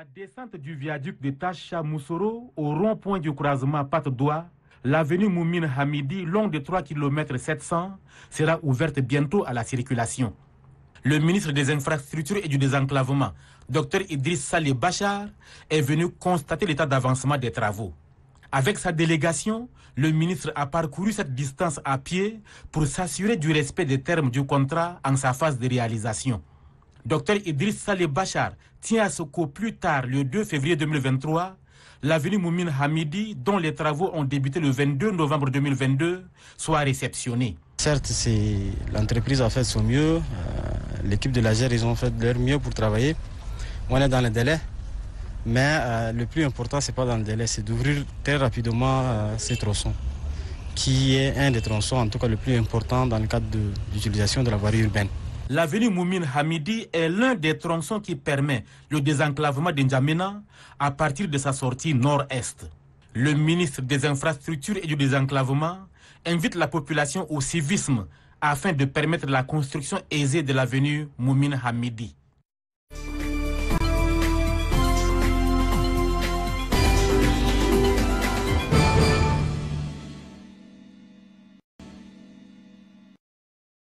la descente du viaduc de Tacha Moussoro au rond-point du croisement patte l'avenue Moumine Hamidi, longue de 3 km 700, sera ouverte bientôt à la circulation. Le ministre des Infrastructures et du Désenclavement, Dr Idriss Salih Bachar, est venu constater l'état d'avancement des travaux. Avec sa délégation, le ministre a parcouru cette distance à pied pour s'assurer du respect des termes du contrat en sa phase de réalisation. Docteur Idriss Saleh Bachar tient à ce qu'au plus tard, le 2 février 2023, l'avenue Moumin Hamidi, dont les travaux ont débuté le 22 novembre 2022, soit réceptionnée. Certes, l'entreprise a fait son mieux, euh, l'équipe de la GER, e, ils ont fait leur mieux pour travailler. On est dans le délai, mais euh, le plus important, ce n'est pas dans le délai, c'est d'ouvrir très rapidement euh, ces tronçons, qui est un des tronçons, en tout cas le plus important dans le cadre de l'utilisation de la voirie urbaine. L'avenue Moumine Hamidi est l'un des tronçons qui permet le désenclavement d'Indjamena à partir de sa sortie nord-est. Le ministre des Infrastructures et du Désenclavement invite la population au civisme afin de permettre la construction aisée de l'avenue Moumine Hamidi.